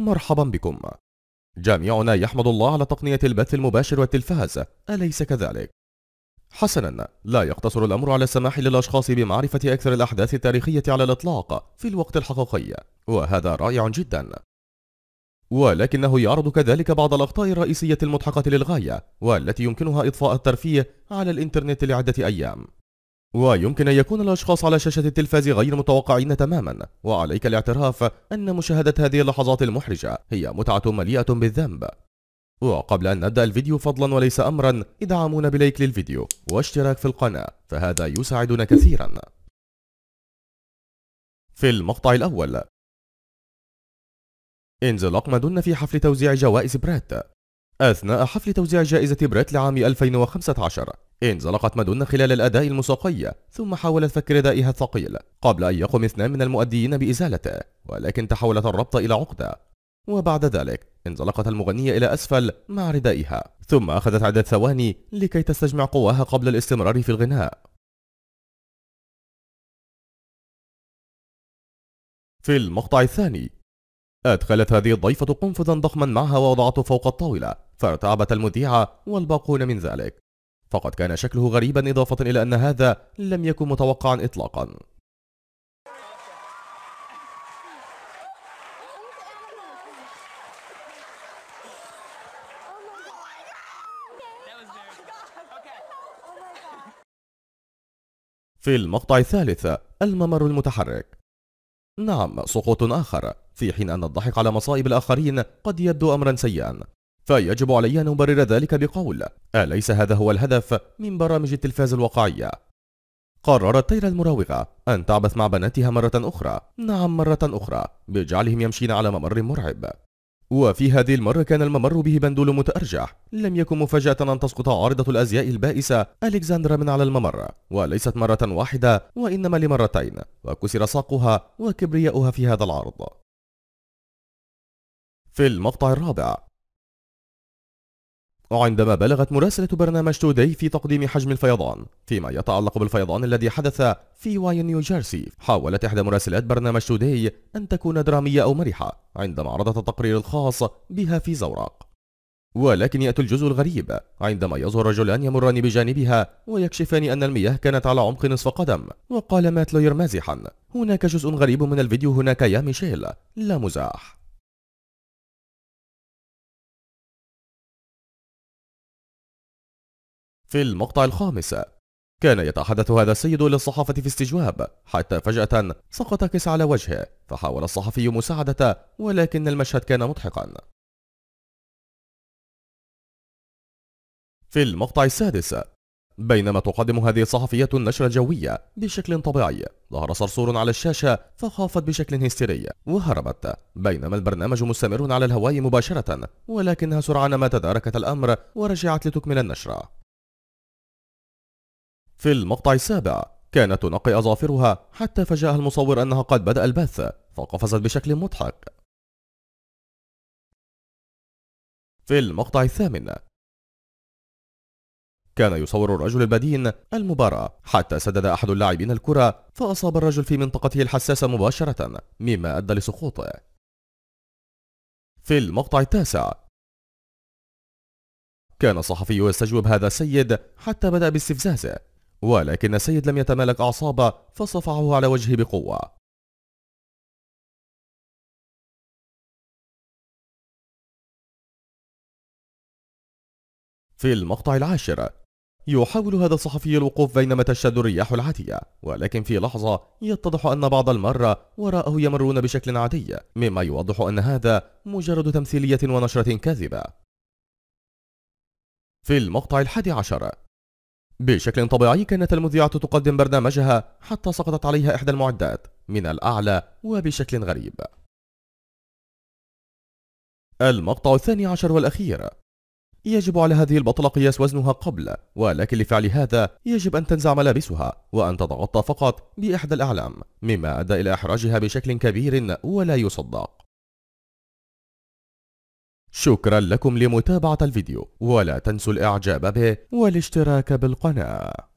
مرحبا بكم جميعنا يحمد الله على تقنية البث المباشر والتلفاز أليس كذلك؟ حسنا لا يقتصر الأمر على السماح للأشخاص بمعرفة أكثر الأحداث التاريخية على الإطلاق في الوقت الحقيقي وهذا رائع جدا ولكنه يعرض كذلك بعض الأخطاء الرئيسية المضحكة للغاية والتي يمكنها إضفاء الترفيه على الإنترنت لعدة أيام ويمكن أن يكون الأشخاص على شاشة التلفاز غير متوقعين تماما وعليك الاعتراف أن مشاهدة هذه اللحظات المحرجة هي متعة مليئة بالذنب وقبل أن نبدأ الفيديو فضلا وليس أمرا ادعمونا بلايك للفيديو واشتراك في القناة فهذا يساعدنا كثيرا في المقطع الأول انزلاق مادونا في حفل توزيع جوائز برات أثناء حفل توزيع جائزة بريت لعام 2015 انزلقت مادونا خلال الأداء الموسيقي ثم حاولت فك ردائها الثقيل قبل أن يقوم اثنان من المؤديين بإزالته ولكن تحولت الربطة إلى عقدة وبعد ذلك انزلقت المغنية إلى أسفل مع ردائها ثم أخذت عدة ثواني لكي تستجمع قواها قبل الاستمرار في الغناء في المقطع الثاني أدخلت هذه الضيفة قنفذا ضخما معها ووضعته فوق الطاولة فارتعبت المذيعة والباقون من ذلك فقد كان شكله غريبا إضافة إلى أن هذا لم يكن متوقعا إطلاقا في المقطع الثالث الممر المتحرك نعم سقوط آخر في حين أن الضحك على مصائب الآخرين قد يبدو أمرا سيئا فيجب علي أن أبرر ذلك بقول أليس هذا هو الهدف من برامج التلفاز الواقعية؟ قررت تيرا المراوغة أن تعبث مع بناتها مرة أخرى نعم مرة أخرى بجعلهم يمشين على ممر مرعب وفي هذه المرة كان الممر به بندول متأرجح لم يكن مفاجأة أن تسقط عارضة الأزياء البائسة ألكسندرا من على الممر وليست مرة واحدة وإنما لمرتين وكسر ساقها وكبرياؤها في هذا العرض في المقطع الرابع عندما بلغت مراسلة برنامج توداي في تقديم حجم الفيضان فيما يتعلق بالفيضان الذي حدث في واي نيوجيرسي حاولت إحدى مراسلات برنامج توداي أن تكون درامية أو مرحة عندما عرضت التقرير الخاص بها في زوراق ولكن يأتي الجزء الغريب عندما يظهر رجلان يمران بجانبها ويكشفان أن المياه كانت على عمق نصف قدم وقال مات لوير مازحا هناك جزء غريب من الفيديو هناك يا ميشيل لا مزاح في المقطع الخامس كان يتحدث هذا السيد للصحافة في استجواب حتى فجأة سقط كيس على وجهه فحاول الصحفي مساعدته ولكن المشهد كان مضحكا في المقطع السادس بينما تقدم هذه الصحفية النشرة الجوية بشكل طبيعي ظهر صرصور على الشاشة فخافت بشكل هستيري وهربت بينما البرنامج مستمر على الهواء مباشرة ولكنها سرعان ما تداركت الأمر ورجعت لتكمل النشرة في المقطع السابع كانت تنقي أظافرها حتى فجأها المصور أنها قد بدأ البث فقفزت بشكل مضحك في المقطع الثامن كان يصور الرجل البدين المباراة حتى سدد أحد اللاعبين الكرة فأصاب الرجل في منطقته الحساسة مباشرة مما أدى لسقوطه في المقطع التاسع كان الصحفي يستجوب هذا السيد حتى بدأ باستفزازه ولكن السيد لم يتمالك أعصابه فصفعه على وجهه بقوة في المقطع العاشر يحاول هذا الصحفي الوقوف بينما تشتد الرياح العاتية ولكن في لحظة يتضح أن بعض المرة وراءه يمرون بشكل عادي مما يوضح أن هذا مجرد تمثيلية ونشرة كاذبة في المقطع الحادي عشر بشكل طبيعي كانت المذيعة تقدم برنامجها حتى سقطت عليها إحدى المعدات من الأعلى وبشكل غريب المقطع الثاني عشر والأخير يجب على هذه البطلة قياس وزنها قبل ولكن لفعل هذا يجب أن تنزع ملابسها وأن تتغطى فقط بإحدى الأعلام مما أدى إلى إحراجها بشكل كبير ولا يصدق شكرا لكم لمتابعة الفيديو ولا تنسوا الاعجاب به والاشتراك بالقناة